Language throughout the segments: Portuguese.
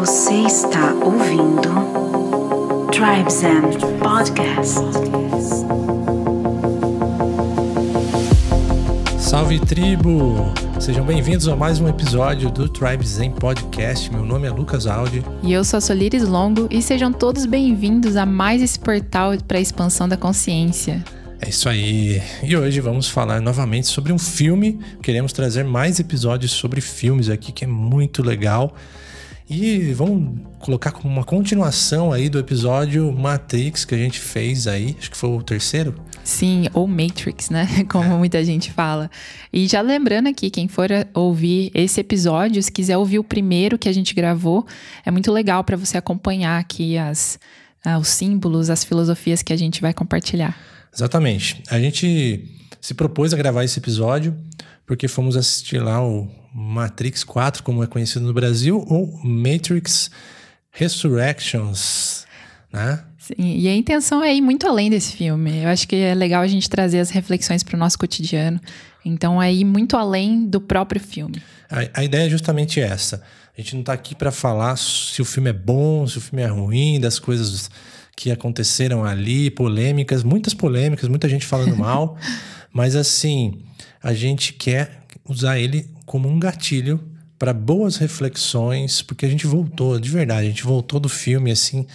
Você está ouvindo Tribes and Podcast. Salve tribo! Sejam bem-vindos a mais um episódio do Tribes Zen Podcast. Meu nome é Lucas Aldi. E eu sou a Solires Longo e sejam todos bem-vindos a mais esse portal para a expansão da consciência. É isso aí. E hoje vamos falar novamente sobre um filme. Queremos trazer mais episódios sobre filmes aqui, que é muito legal. E vamos colocar como uma continuação aí do episódio Matrix que a gente fez aí, acho que foi o terceiro. Sim, ou Matrix, né? Como muita gente fala. E já lembrando aqui, quem for ouvir esse episódio, se quiser ouvir o primeiro que a gente gravou, é muito legal para você acompanhar aqui as, ah, os símbolos, as filosofias que a gente vai compartilhar. Exatamente. A gente se propôs a gravar esse episódio porque fomos assistir lá o Matrix 4, como é conhecido no Brasil, ou Matrix Resurrections, né? Sim, e a intenção é ir muito além desse filme. Eu acho que é legal a gente trazer as reflexões para o nosso cotidiano. Então, é ir muito além do próprio filme. A, a ideia é justamente essa. A gente não está aqui para falar se o filme é bom, se o filme é ruim, das coisas que aconteceram ali, polêmicas, muitas polêmicas, muita gente falando mal. mas, assim, a gente quer usar ele como um gatilho para boas reflexões, porque a gente voltou, de verdade, a gente voltou do filme assim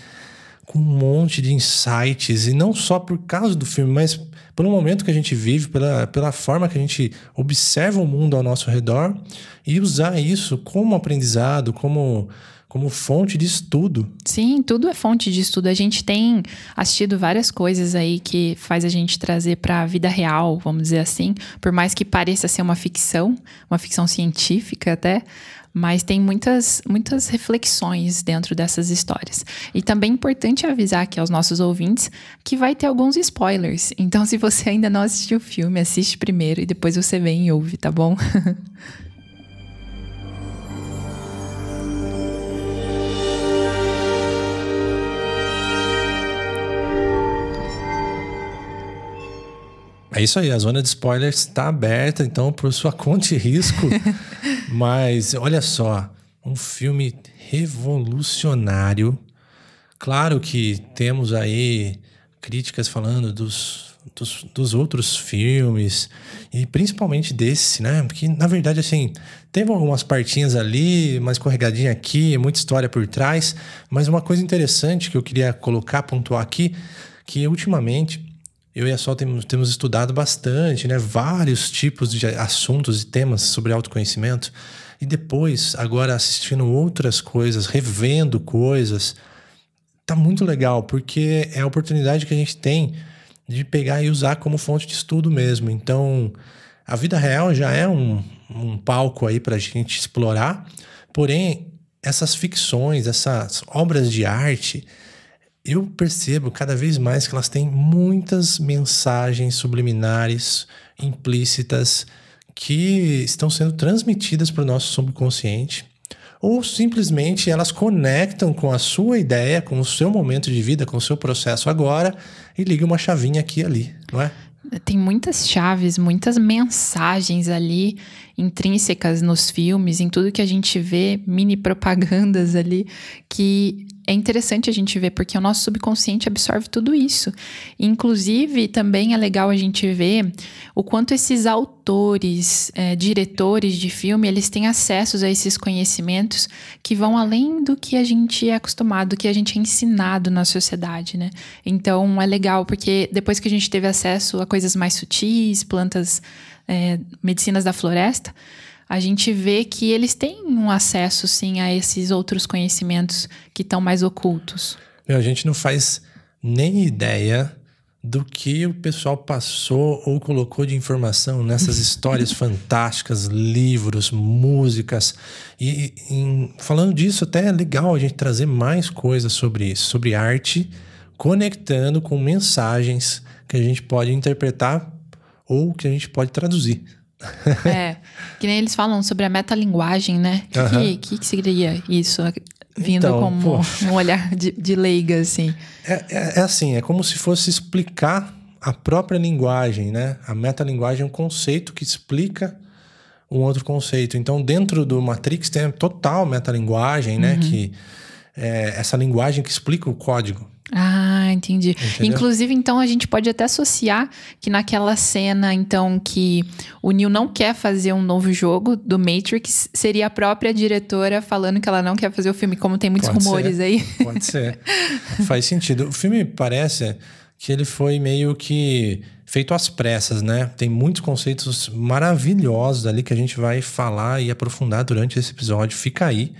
com um monte de insights e não só por causa do filme, mas pelo momento que a gente vive, pela, pela forma que a gente observa o mundo ao nosso redor e usar isso como aprendizado, como como fonte de estudo. Sim, tudo é fonte de estudo. A gente tem assistido várias coisas aí que faz a gente trazer para a vida real, vamos dizer assim, por mais que pareça ser uma ficção, uma ficção científica até, mas tem muitas muitas reflexões dentro dessas histórias. E também é importante avisar aqui aos nossos ouvintes que vai ter alguns spoilers. Então, se você ainda não assistiu o filme, assiste primeiro e depois você vem e ouve, tá bom? É isso aí, a zona de spoilers está aberta, então, por sua conta e risco. Mas olha só, um filme revolucionário. Claro que temos aí críticas falando dos, dos, dos, outros filmes, e principalmente desse, né? Porque, na verdade, assim, teve algumas partinhas ali, uma escorregadinha aqui, muita história por trás, mas uma coisa interessante que eu queria colocar, pontuar aqui, que ultimamente eu e a Sol temos, temos estudado bastante, né? Vários tipos de assuntos e temas sobre autoconhecimento. E depois, agora assistindo outras coisas, revendo coisas, tá muito legal, porque é a oportunidade que a gente tem de pegar e usar como fonte de estudo mesmo. Então, a vida real já é um, um palco aí para a gente explorar, porém, essas ficções, essas obras de arte, eu percebo cada vez mais que elas têm muitas mensagens subliminares, implícitas, que estão sendo transmitidas para o nosso subconsciente, ou simplesmente elas conectam com a sua ideia, com o seu momento de vida, com o seu processo agora, e ligam uma chavinha aqui e ali, não é? Tem muitas chaves, muitas mensagens ali intrínsecas nos filmes, em tudo que a gente vê, mini propagandas ali, que é interessante a gente ver, porque o nosso subconsciente absorve tudo isso. Inclusive, também é legal a gente ver o quanto esses autores, é, diretores de filme, eles têm acessos a esses conhecimentos que vão além do que a gente é acostumado, do que a gente é ensinado na sociedade, né? Então, é legal, porque depois que a gente teve acesso a coisas mais sutis, plantas, é, medicinas da floresta, a gente vê que eles têm um acesso, sim, a esses outros conhecimentos que estão mais ocultos. Meu, a gente não faz nem ideia do que o pessoal passou ou colocou de informação nessas histórias fantásticas, livros, músicas. E, em, falando disso, até é legal a gente trazer mais coisas sobre isso, sobre arte, conectando com mensagens que a gente pode interpretar ou que a gente pode traduzir é, que nem eles falam sobre a metalinguagem, né? O que, uhum. que, que, seria isso? Vindo então, como pô. um olhar de, de leiga, assim. É, é, é, assim, é como se fosse explicar a própria linguagem, né? A metalinguagem é um conceito que explica um outro conceito. Então, dentro do Matrix tem a total metalinguagem, né? Uhum. Que é essa linguagem que explica o código. Ah, entendi. Entendeu? Inclusive, então, a gente pode até associar que naquela cena, então, que o Neil não quer fazer um novo jogo do Matrix, seria a própria diretora falando que ela não quer fazer o filme, como tem muitos pode rumores ser. aí. Pode ser. Faz sentido. O filme parece que ele foi meio que feito às pressas, né? Tem muitos conceitos maravilhosos ali que a gente vai falar e aprofundar durante esse episódio. Fica aí.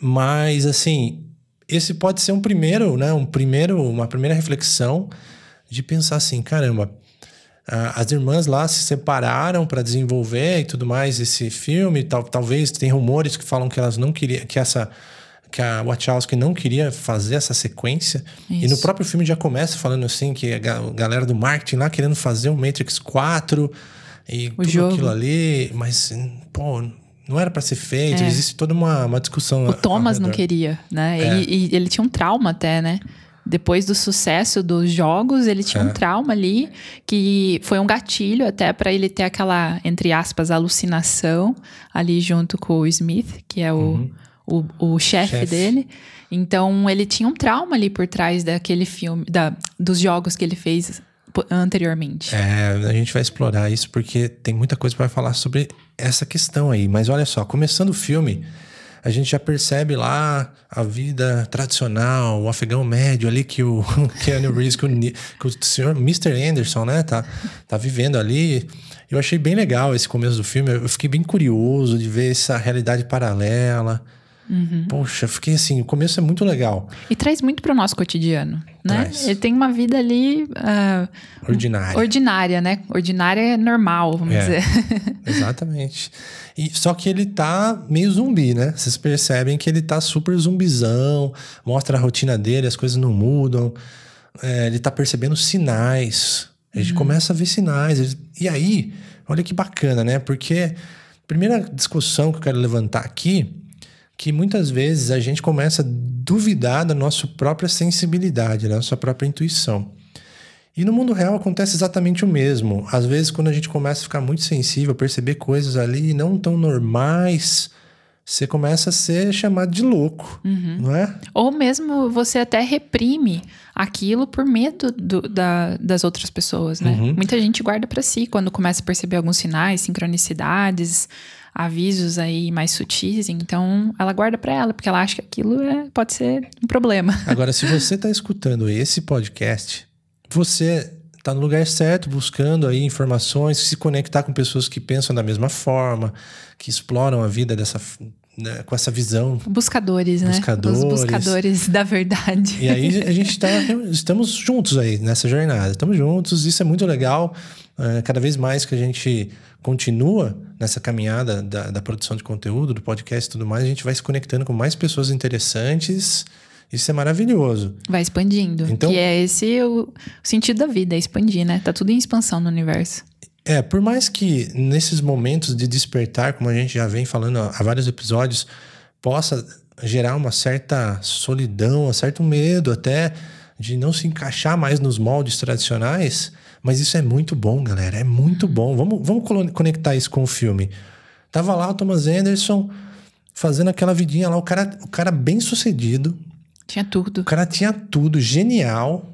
Mas, assim, esse pode ser um primeiro, né? Um primeiro, uma primeira reflexão de pensar assim, caramba, as irmãs lá se separaram para desenvolver e tudo mais esse filme. Tal, talvez tem rumores que falam que elas não queriam, que essa que a Wachowski não queria fazer essa sequência. Isso. E no próprio filme já começa falando assim que a galera do marketing lá querendo fazer um Matrix 4 e o tudo jogo. aquilo ali, mas hum, pô, não era para ser feito, é. existe toda uma, uma discussão. O Thomas não queria, né? É. Ele, ele tinha um trauma até, né? Depois do sucesso dos jogos, ele tinha é. um trauma ali que foi um gatilho até para ele ter aquela, entre aspas, alucinação ali junto com o Smith, que é o, uhum. o, o chefe chef. dele. Então ele tinha um trauma ali por trás daquele filme, da, dos jogos que ele fez anteriormente. É, a gente vai explorar isso porque tem muita coisa para falar sobre essa questão aí. Mas olha só, começando o filme, a gente já percebe lá a vida tradicional, o afegão médio ali que o Keanu Reeves, que o, que o senhor Mr. Anderson, né, tá, tá vivendo ali. Eu achei bem legal esse começo do filme, eu fiquei bem curioso de ver essa realidade paralela. Uhum. Poxa, fiquei assim, o começo é muito legal. E traz muito para o nosso cotidiano, né? Traz. Ele tem uma vida ali... Uh, ordinária. Ordinária, né? Ordinária é normal, vamos é. dizer. Exatamente. E, só que ele tá meio zumbi, né? Vocês percebem que ele tá super zumbizão, mostra a rotina dele, as coisas não mudam. É, ele tá percebendo sinais. A gente uhum. começa a ver sinais. Ele... E aí, olha que bacana, né? Porque a primeira discussão que eu quero levantar aqui que muitas vezes a gente começa a duvidar da nossa própria sensibilidade, da nossa própria intuição. E no mundo real acontece exatamente o mesmo. Às vezes, quando a gente começa a ficar muito sensível, perceber coisas ali não tão normais, você começa a ser chamado de louco, uhum. não é? Ou mesmo você até reprime aquilo por medo do, da, das outras pessoas, né? Uhum. Muita gente guarda para si quando começa a perceber alguns sinais, sincronicidades, avisos aí mais sutis, então ela guarda para ela, porque ela acha que aquilo é, pode ser um problema. Agora, se você está escutando esse podcast, você está no lugar certo, buscando aí informações, se conectar com pessoas que pensam da mesma forma, que exploram a vida dessa né, com essa visão. Buscadores, buscadores, né? Os buscadores da verdade. E aí a gente está estamos juntos aí nessa jornada, estamos juntos, isso é muito legal. Eh, cada vez mais que a gente continua nessa caminhada da, da produção de conteúdo, do podcast e tudo mais, a gente vai se conectando com mais pessoas interessantes. Isso é maravilhoso. Vai expandindo. Então, que é esse o sentido da vida, é expandir, né? Tá tudo em expansão no universo. É, por mais que nesses momentos de despertar, como a gente já vem falando há vários episódios, possa gerar uma certa solidão, um certo medo até de não se encaixar mais nos moldes tradicionais, mas isso é muito bom, galera. É muito uhum. bom. Vamos, vamos conectar isso com o filme. Tava lá o Thomas Anderson fazendo aquela vidinha lá. O cara, o cara bem sucedido. Tinha tudo. O cara tinha tudo. Genial.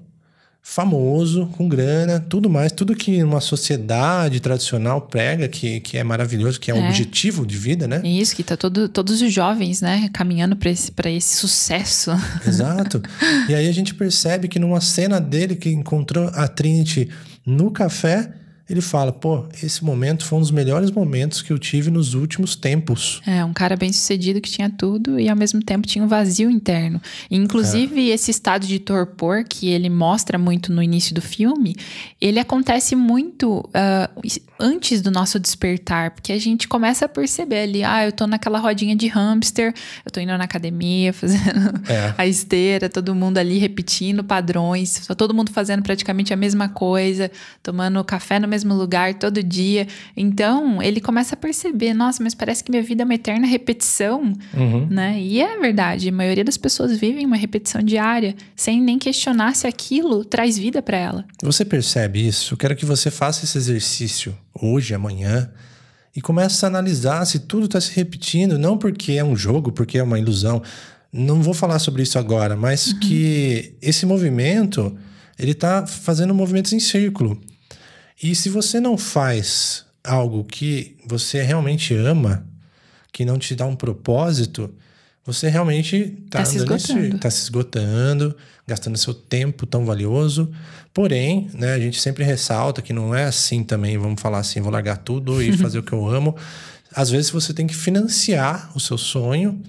Famoso, com grana, tudo mais, tudo que uma sociedade tradicional prega, que, que é maravilhoso, que é, é. um objetivo de vida, né? Isso, que tá todo, todos os jovens, né, caminhando para esse, pra esse sucesso. Exato. e aí a gente percebe que numa cena dele que encontrou a Trinity no café ele fala: pô, esse momento foi um dos melhores momentos que eu tive nos últimos tempos. É, um cara bem sucedido que tinha tudo e ao mesmo tempo tinha um vazio interno. inclusive, é. esse estado de torpor que ele mostra muito no início do filme, ele acontece muito uh, antes do nosso despertar, porque a gente começa a perceber ali: ah, eu tô naquela rodinha de hamster, eu tô indo na academia, fazendo é. a esteira, todo mundo ali repetindo padrões, todo mundo fazendo praticamente a mesma coisa, tomando café no mesmo lugar todo dia. Então ele começa a perceber, nossa, mas parece que minha vida é uma eterna repetição, uhum. né? E é verdade, a maioria das pessoas vivem uma repetição diária, sem nem questionar se aquilo traz vida para ela. Você percebe isso? Eu quero que você faça esse exercício hoje, amanhã, e comece a analisar se tudo está se repetindo, não porque é um jogo, porque é uma ilusão. Não vou falar sobre isso agora, mas uhum. que esse movimento ele está fazendo movimentos em círculo. E se você não faz algo que você realmente ama, que não te dá um propósito, você realmente está tá se, esgotando. tá se esgotando, gastando seu tempo tão valioso. Porém, né, a gente sempre ressalta que não é assim também, vamos falar assim, vou largar tudo e fazer o que eu amo. Às vezes você tem que financiar o seu sonho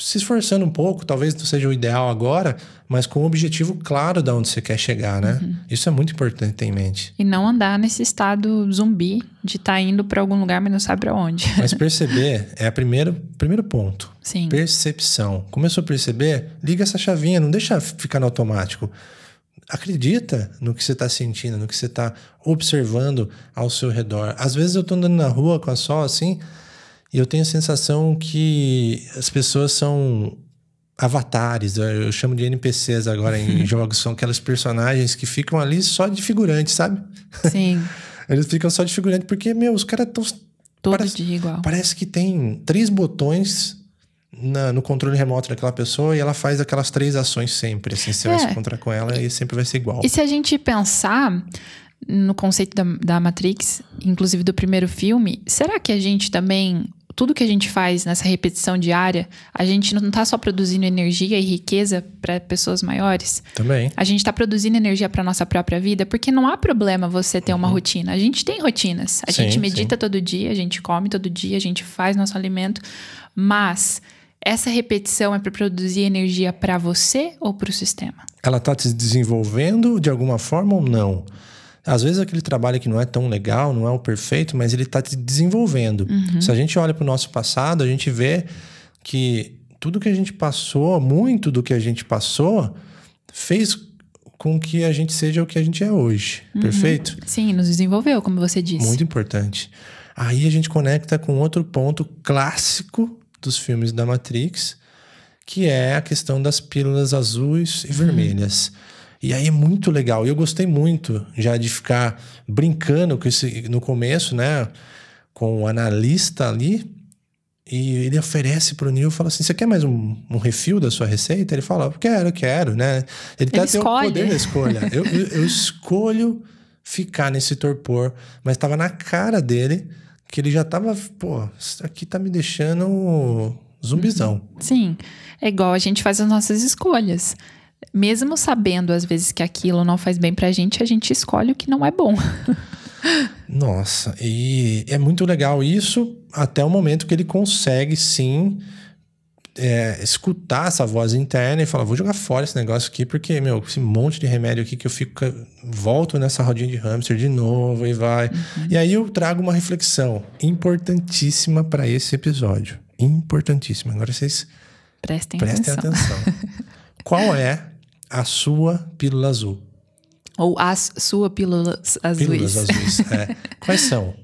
se esforçando um pouco, talvez não seja o ideal agora, mas com o objetivo claro de onde você quer chegar, né? Uhum. Isso é muito importante ter em mente. E não andar nesse estado zumbi de estar tá indo para algum lugar, mas não sabe para onde. Mas perceber é o primeiro, primeiro ponto. Sim. Percepção. Começou a perceber, liga essa chavinha, não deixa ficar no automático. Acredita no que você está sentindo, no que você está observando ao seu redor. Às vezes eu estou andando na rua com a sol assim, eu tenho a sensação que as pessoas são avatares, eu chamo de NPCs agora em jogos, são aquelas personagens que ficam ali só de figurante, sabe? Sim. Eles ficam só de figurante porque, meu, os caras estão. Todo parece, dia igual. Parece que tem três botões na, no controle remoto daquela pessoa e ela faz aquelas três ações sempre. Assim, você é. vai se encontrar com ela e sempre vai ser igual. E se a gente pensar no conceito da, da Matrix, inclusive do primeiro filme, será que a gente também tudo que a gente faz nessa repetição diária, a gente não está só produzindo energia e riqueza para pessoas maiores. Também. A gente está produzindo energia para nossa própria vida, porque não há problema você ter uma uhum. rotina. A gente tem rotinas. A sim, gente medita sim. todo dia, a gente come todo dia, a gente faz nosso alimento, mas essa repetição é para produzir energia para você ou para o sistema? Ela está se desenvolvendo de alguma forma ou não? Às vezes aquele trabalho que não é tão legal, não é o perfeito, mas ele está se desenvolvendo. Uhum. Se a gente olha para o nosso passado, a gente vê que tudo que a gente passou, muito do que a gente passou, fez com que a gente seja o que a gente é hoje. Uhum. Perfeito? Sim, nos desenvolveu, como você disse. Muito importante. Aí a gente conecta com outro ponto clássico dos filmes da Matrix, que é a questão das pílulas azuis e uhum. vermelhas. E aí é muito legal. E eu gostei muito já de ficar brincando com esse no começo, né? Com o analista ali. E ele oferece para o Neil, fala assim: Você quer mais um, um, refil da sua receita? Ele fala: Quero, quero, né? Ele, ele tá tem o poder da escolha. eu, eu, eu escolho ficar nesse torpor, mas estava na cara dele que ele já estava, pô, isso aqui tá me deixando zumbizão. Uhum. Sim. É igual a gente faz as nossas escolhas mesmo sabendo às vezes que aquilo não faz bem pra gente, a gente escolhe o que não é bom. Nossa, e é muito legal isso até o momento que ele consegue sim é, escutar essa voz interna e falar: vou jogar fora esse negócio aqui, porque, meu, esse monte de remédio aqui que eu fico. Volto nessa rodinha de hamster de novo e vai. Uhum. E aí eu trago uma reflexão importantíssima para esse episódio. Importantíssima. Agora vocês prestem, prestem atenção. atenção. Qual é a sua pílula azul. Ou as sua pílulas azuis. Pílulas azuis, é. Quais são?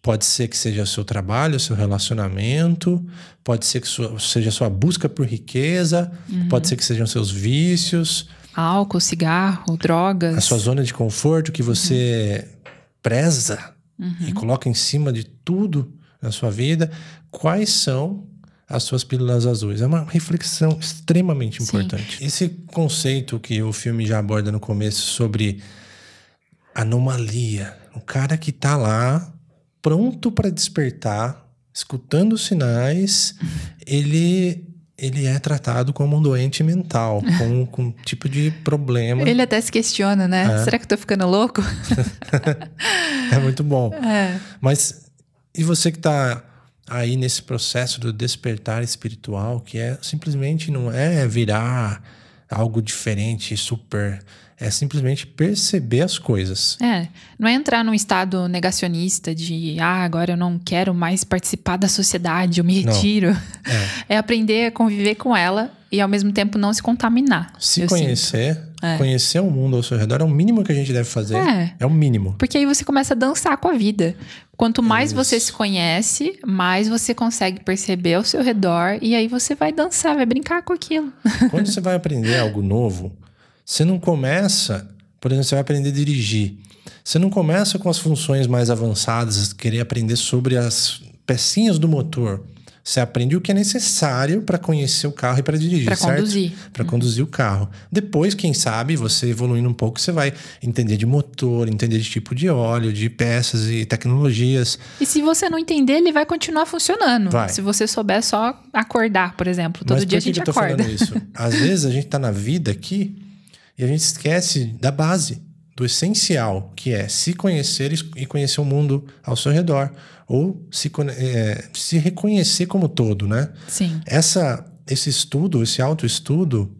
Pode ser que seja o seu trabalho, o seu relacionamento, pode ser que sua, seja sua busca por riqueza, uhum. pode ser que sejam seus vícios. Álcool, cigarro, drogas. A sua zona de conforto que você uhum. preza uhum. e coloca em cima de tudo na sua vida. Quais são as suas pílulas azuis. É uma reflexão extremamente importante. Sim. Esse conceito que o filme já aborda no começo sobre anomalia, o cara que está lá pronto para despertar, escutando os sinais, ele ele é tratado como um doente mental, com, com um tipo de problema. Ele até se questiona, né? É. Será que eu tô ficando louco? é muito bom. É. Mas e você que está aí nesse processo do despertar espiritual, que é simplesmente não é virar algo diferente, super. É simplesmente perceber as coisas. É. Não é entrar num estado negacionista de, ah, agora eu não quero mais participar da sociedade, eu me retiro. É. é aprender a conviver com ela e ao mesmo tempo não se contaminar. Se conhecer, É. Conhecer o mundo ao seu redor é o mínimo que a gente deve fazer. É. é o mínimo. Porque aí você começa a dançar com a vida. Quanto mais Isso. você se conhece, mais você consegue perceber ao seu redor e aí você vai dançar, vai brincar com aquilo. Quando você vai aprender algo novo, você não começa, por exemplo, você vai aprender a dirigir. Você não começa com as funções mais avançadas, querer aprender sobre as pecinhas do motor. Você aprende o que é necessário para conhecer o carro e para dirigir, pra certo? Para conduzir. Para conduzir o carro. Depois, quem sabe, você evoluindo um pouco, você vai entender de motor, entender de tipo de óleo, de peças e tecnologias. E se você não entender, ele vai continuar funcionando. Vai. Se você souber só acordar, por exemplo, todo Mas dia a gente que eu tô acorda. Falando isso? Às vezes a gente está na vida aqui e a gente esquece da base do essencial, que é se conhecer e conhecer o mundo ao seu redor, ou se, é, se reconhecer como todo, né? Sim. Essa, esse estudo, esse autoestudo,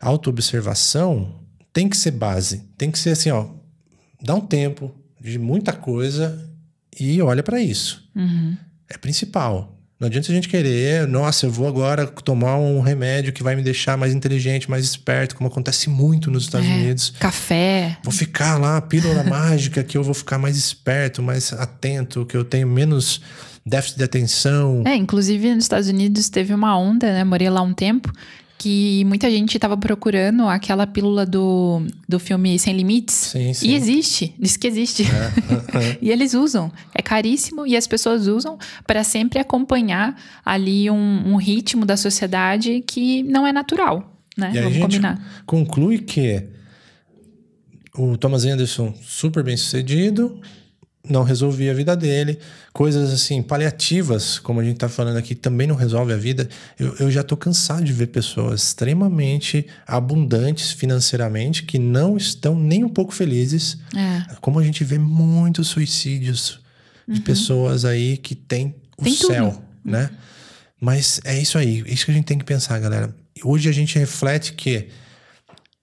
autoobservação, tem que ser base, tem que ser assim, ó, dá um tempo de muita coisa e olha para isso. Uhum. É principal. Não adianta a gente querer, nossa, eu vou agora tomar um remédio que vai me deixar mais inteligente, mais esperto, como acontece muito nos Estados é, Unidos. Café. Vou ficar lá, pílula mágica, que eu vou ficar mais esperto, mais atento, que eu tenho menos déficit de atenção. É, inclusive nos Estados Unidos teve uma onda, né? Morei lá um tempo, que muita gente estava procurando aquela pílula do, do filme Sem Limites. Sim, sim. E existe, diz que existe. É. e eles usam. É caríssimo e as pessoas usam para sempre acompanhar ali um, um, ritmo da sociedade que não é natural. Né? E Vamos combinar. Conclui que o Thomas Anderson super bem sucedido, não resolvia a vida dele. Coisas assim, paliativas, como a gente tá falando aqui, também não resolve a vida. Eu, eu já tô cansado de ver pessoas extremamente abundantes financeiramente que não estão nem um pouco felizes. É. Como a gente vê muitos suicídios de uhum. pessoas aí que têm o tem céu, tudo. Uhum. né? Mas é isso aí, é isso que a gente tem que pensar, galera. Hoje a gente reflete que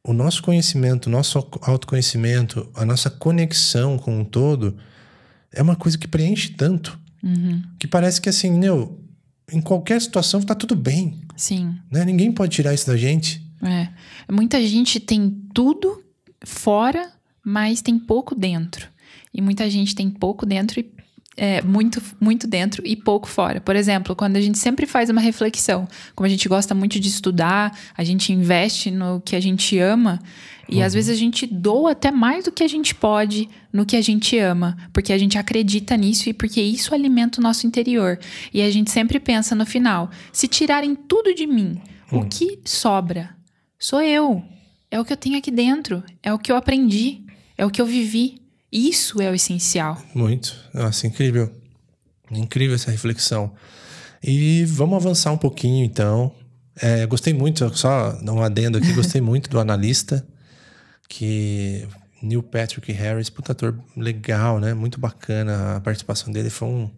o nosso conhecimento, o nosso autoconhecimento, a nossa conexão com o todo é uma coisa que preenche tanto. Uhum. Que parece que assim, meu, em qualquer situação tá tudo bem. Sim. Né? Ninguém pode tirar isso da gente. É. Muita gente tem tudo fora, mas tem pouco dentro. E muita gente tem pouco dentro e é, muito, muito dentro e pouco fora. Por exemplo, quando a gente sempre faz uma reflexão, como a gente gosta muito de estudar, a gente investe no que a gente ama, e às uhum. vezes a gente doa até mais do que a gente pode no que a gente ama, porque a gente acredita nisso e porque isso alimenta o nosso interior. E a gente sempre pensa no final: se tirarem tudo de mim, o hum. que sobra? Sou eu. É o que eu tenho aqui dentro, é o que eu aprendi, é o que eu vivi. Isso é o essencial. Muito. Nossa, incrível. Incrível essa reflexão. E vamos avançar um pouquinho, então. É, gostei muito, só um adendo aqui, gostei muito do analista, que Neil Patrick Harris, puta ator legal, né? Muito bacana a participação dele. Foi um.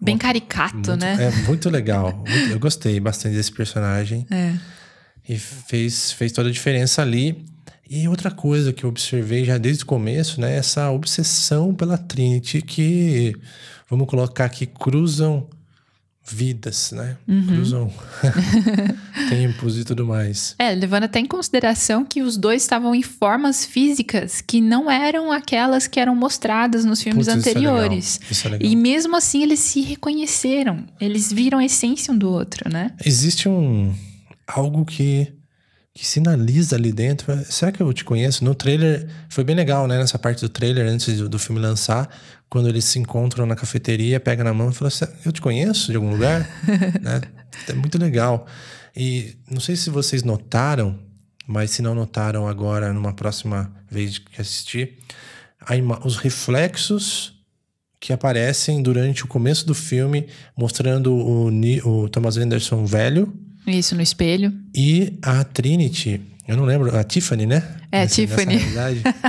Bem um, caricato, muito, né? É, muito legal. eu gostei bastante desse personagem. É. E fez, fez toda a diferença ali. E outra coisa que eu observei já desde o começo, né, essa obsessão pela Trinity que, vamos colocar aqui, cruzam vidas, né? Uhum. Cruzam tempos e tudo mais. É, levando até em consideração que os dois estavam em formas físicas que não eram aquelas que eram mostradas nos filmes Putz, anteriores. Isso é legal. Isso é legal. E mesmo assim eles se reconheceram, eles viram a essência um do outro, né? Existe um algo que que sinaliza ali dentro. Será que eu te conheço? No trailer, foi bem legal, né? Nessa parte do trailer, antes do, do filme lançar, quando eles se encontram na cafeteria, pega na mão e fala: Eu te conheço de algum lugar? né? É muito legal. E não sei se vocês notaram, mas se não notaram agora, numa próxima vez que assistir, os reflexos que aparecem durante o começo do filme, mostrando o, o Thomas Anderson velho isso, no espelho. E a Trinity, eu não lembro, a Tiffany, né? É, assim, Tiffany.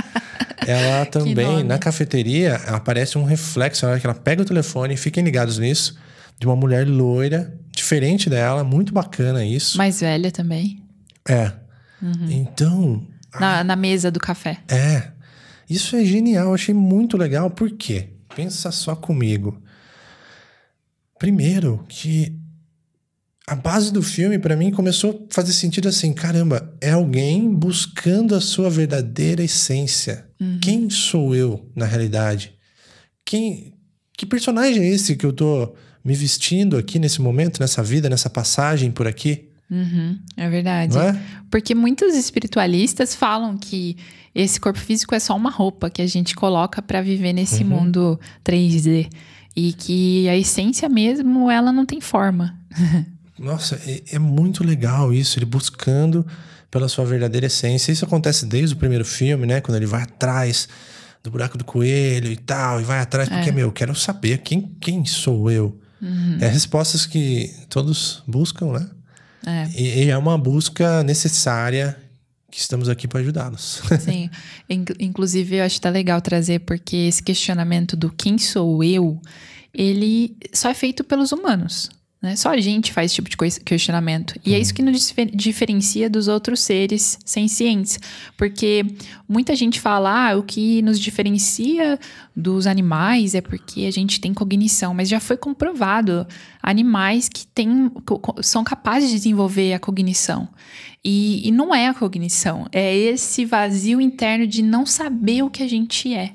ela também, na cafeteria, aparece um reflexo, na hora que ela pega o telefone, fiquem ligados nisso, de uma mulher loira, diferente dela, muito bacana isso. Mais velha também. É. Uhum. Então. Na, a... na mesa do café. É. Isso é genial, achei muito legal, por quê? Pensa só comigo. Primeiro, que a base do filme, para mim, começou a fazer sentido assim: caramba, é alguém buscando a sua verdadeira essência. Uhum. Quem sou eu na realidade? Quem, que personagem é esse que eu tô me vestindo aqui nesse momento, nessa vida, nessa passagem por aqui? Uhum, é verdade. É? Porque muitos espiritualistas falam que esse corpo físico é só uma roupa que a gente coloca para viver nesse uhum. mundo 3D e que a essência mesmo ela não tem forma. Nossa, é, é, muito legal isso, ele buscando pela sua verdadeira essência. Isso acontece desde o primeiro filme, né? Quando ele vai atrás do buraco do coelho e tal, e vai atrás, porque, é. meu, quero saber quem, quem sou eu. Uhum. É respostas que todos buscam, né? É. E, e é uma busca necessária que estamos aqui para ajudá-los. Sim. Inclusive, eu acho que tá legal trazer, porque esse questionamento do quem sou eu, ele só é feito pelos humanos. Né? Só a gente faz esse tipo de questionamento. E é isso que nos diferencia dos outros seres sem ciência. Porque muita gente fala, ah, o que nos diferencia dos animais é porque a gente tem cognição. Mas já foi comprovado animais que têm, são capazes de desenvolver a cognição. E, e não é a cognição, é esse vazio interno de não saber o que a gente é.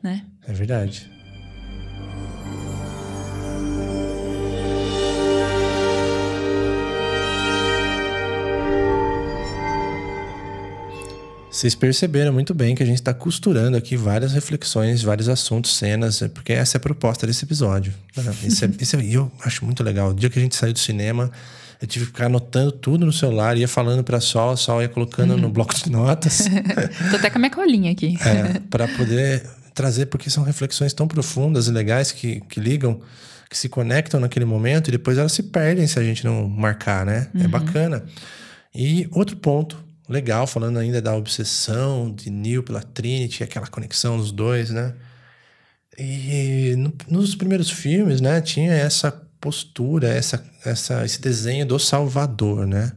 Né? É verdade. Vocês perceberam muito bem que a gente está costurando aqui várias reflexões, vários assuntos, cenas, é, porque essa é a proposta desse episódio. Isso né? é, isso é, eu acho muito legal. O dia que a gente saiu do cinema, eu tive que ficar anotando tudo no celular, ia falando para Sol, a Sol ia colocando no uhum. bloco de notas. Tô até com a minha colinha aqui. É, para poder trazer, porque são reflexões tão profundas e legais que, que ligam, que se conectam naquele momento e depois elas se perdem se a gente não marcar, né? É uhum. É bacana. E outro ponto legal, falando ainda da obsessão de Neil pela Trinity, aquela conexão dos dois, né? E no, nos primeiros filmes, né, tinha essa postura, essa, essa, esse desenho do Salvador, né?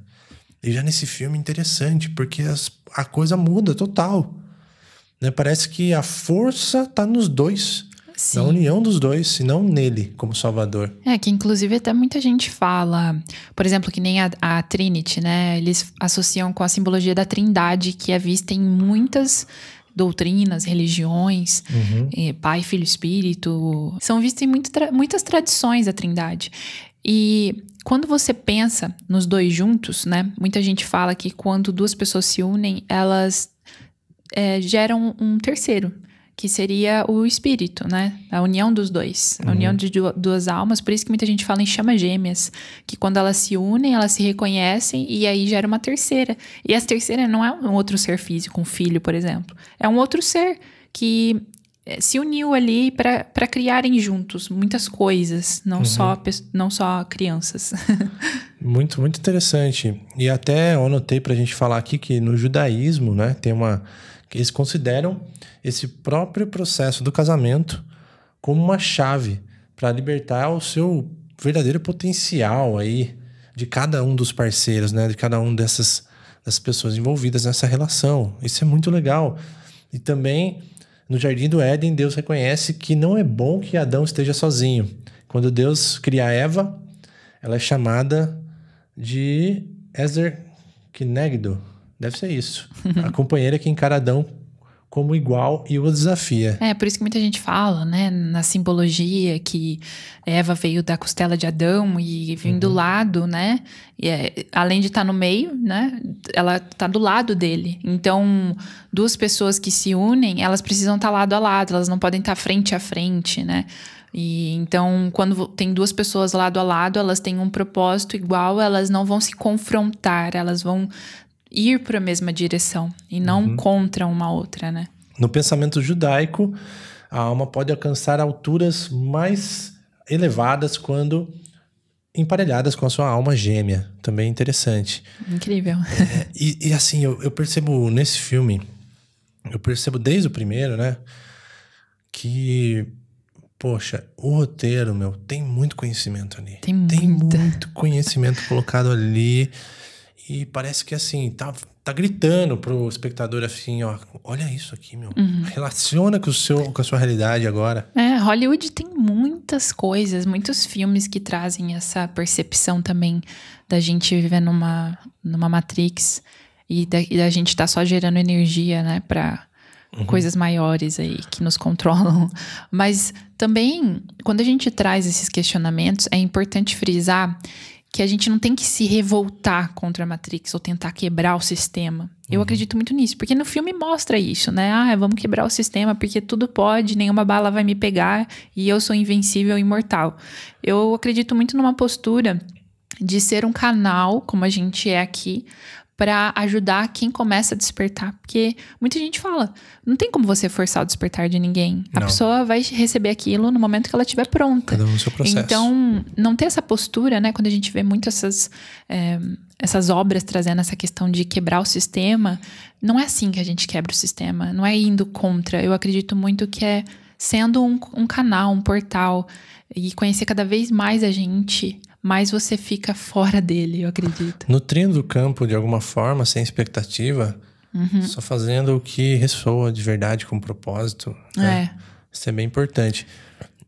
E já nesse filme interessante, porque as, a coisa muda total. Né? Parece que a força tá nos dois. Sim. na união dos dois, e não nele como Salvador. É, que inclusive até muita gente fala, por exemplo, que nem a, a Trinity, né? Eles associam com a simbologia da Trindade, que é vista em muitas doutrinas, religiões, uhum. Eh, Pai, Filho, Espírito. São vistas em muito tra muitas tradições da Trindade. E quando você pensa nos dois juntos, né? Muita gente fala que quando duas pessoas se unem, elas é, geram um terceiro que seria o espírito, né? A união dos dois, a uhum. união de duas almas. Por isso que muita gente fala em chamas gêmeas, que quando elas se unem, elas se reconhecem e aí gera uma terceira. E essa terceira não é um outro ser físico, um filho, por exemplo. É um outro ser que é, se uniu ali para criarem juntos muitas coisas, não, uhum. só, não só crianças. muito, muito interessante. E até eu anotei para a gente falar aqui que no judaísmo, né, tem uma. Eles consideram esse próprio processo do casamento como uma chave para libertar o seu verdadeiro potencial aí de cada um dos parceiros, né, de cada um dessas, dessas pessoas envolvidas nessa relação. Isso é muito legal. E também no jardim do Éden, Deus reconhece que não é bom que Adão esteja sozinho. Quando Deus cria Eva, ela é chamada de Ezer Kinegdo. Deve ser isso. A companheira que encara Adão como igual e o desafia. É, por isso que muita gente fala, né, na simbologia que Eva veio da costela de Adão e vindo uhum. do lado, né? É, além de estar tá no meio, né? Ela está do lado dele. Então, duas pessoas que se unem, elas precisam estar tá lado a lado, elas não podem estar tá frente a frente, né? E então, quando tem duas pessoas lado a lado, elas têm um propósito igual, elas não vão se confrontar, elas vão ir para a mesma direção e não uhum. contra uma outra, né? No pensamento judaico, a alma pode alcançar alturas mais elevadas quando emparelhadas com a sua alma gêmea. Também é interessante. Incrível. É, e, e, assim, eu, eu percebo nesse filme, eu percebo desde o primeiro, né? Que Poxa, o roteiro, meu, tem muito conhecimento ali. Tem, tem muito conhecimento colocado ali. E parece que assim, tá, tá gritando pro espectador assim, ó, olha isso aqui, meu. Uhum. Relaciona com, o seu, com a sua realidade agora. É, Hollywood tem muitas coisas, muitos filmes que trazem essa percepção também da gente viver numa, numa Matrix e da, e da gente tá só gerando energia, né, pra uhum. coisas maiores aí que nos controlam. Mas também, quando a gente traz esses questionamentos, é importante frisar que a gente não tem que se revoltar contra a Matrix ou tentar quebrar o sistema. Uhum. Eu acredito muito nisso, porque no filme mostra isso, né? Ah, vamos quebrar o sistema porque tudo pode, nenhuma bala vai me pegar e eu sou invencível e imortal. Eu acredito muito numa postura de ser um canal, como a gente é aqui, para ajudar quem começa a despertar. Porque muita gente fala, não tem como você forçar o despertar de ninguém. Não. A pessoa vai receber aquilo no momento que ela estiver pronta. Cada um no seu processo. Então, não ter essa postura, né? Quando a gente vê muito essas, é, essas obras trazendo essa questão de quebrar o sistema, não é assim que a gente quebra o sistema. Não é indo contra. Eu acredito muito que é sendo um, um canal, um portal e conhecer cada vez mais a gente mais você fica fora dele, eu acredito. Nutrindo o campo de alguma forma, sem expectativa, uhum. só fazendo o que ressoa de verdade com propósito. Né? É. Isso é bem importante.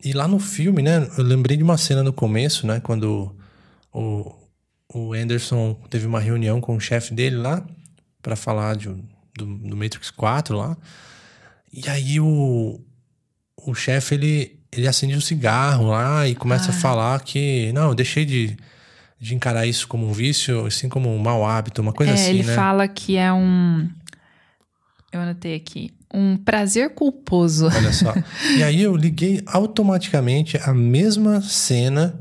E lá no filme, né? Eu lembrei de uma cena no começo, né? Quando o, o Anderson teve uma reunião com o chefe dele lá para falar de, do, do Matrix 4 lá. E aí o, o chefe, ele, ele acende um cigarro lá e começa ah. a falar que, não, eu deixei de, de encarar isso como um vício, assim como um mau hábito, uma coisa é, assim, ele né? fala que é um... Eu anotei aqui. Um prazer culposo. Olha só. e aí eu liguei automaticamente a mesma cena